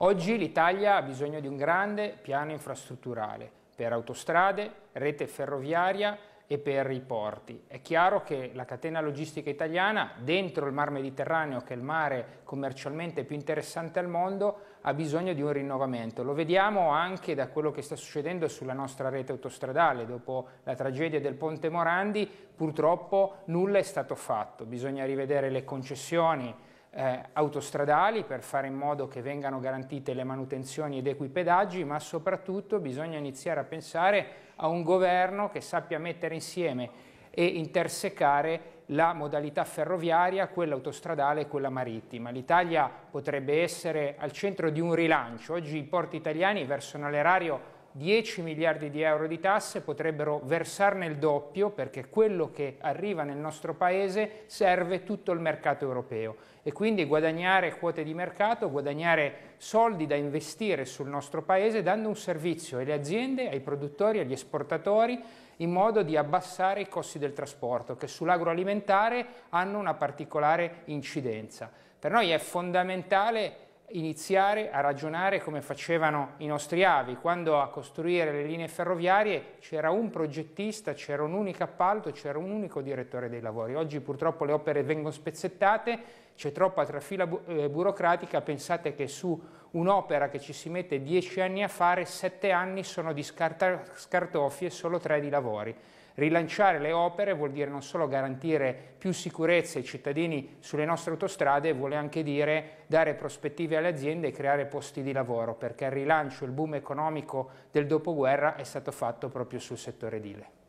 Oggi l'Italia ha bisogno di un grande piano infrastrutturale per autostrade, rete ferroviaria e per i porti. È chiaro che la catena logistica italiana, dentro il Mar Mediterraneo, che è il mare commercialmente più interessante al mondo, ha bisogno di un rinnovamento. Lo vediamo anche da quello che sta succedendo sulla nostra rete autostradale. Dopo la tragedia del Ponte Morandi, purtroppo nulla è stato fatto. Bisogna rivedere le concessioni eh, autostradali per fare in modo che vengano garantite le manutenzioni ed equipedaggi, ma soprattutto bisogna iniziare a pensare a un governo che sappia mettere insieme e intersecare la modalità ferroviaria, quella autostradale e quella marittima. L'Italia potrebbe essere al centro di un rilancio. Oggi i porti italiani versano l'erario 10 miliardi di euro di tasse, potrebbero versarne il doppio perché quello che arriva nel nostro paese serve tutto il mercato europeo e quindi guadagnare quote di mercato, guadagnare soldi da investire sul nostro paese dando un servizio alle aziende, ai produttori, agli esportatori in modo di abbassare i costi del trasporto che sull'agroalimentare hanno una particolare incidenza. Per noi è fondamentale iniziare a ragionare come facevano i nostri avi, quando a costruire le linee ferroviarie c'era un progettista, c'era un unico appalto, c'era un unico direttore dei lavori. Oggi purtroppo le opere vengono spezzettate, c'è troppa trafila bu eh, burocratica, pensate che su un'opera che ci si mette dieci anni a fare, sette anni sono di scartoffie e solo tre di lavori. Rilanciare le opere vuol dire non solo garantire più sicurezza ai cittadini sulle nostre autostrade, vuole anche dire dare prospettive alle aziende e creare posti di lavoro, perché il rilancio, il boom economico del dopoguerra è stato fatto proprio sul settore edile.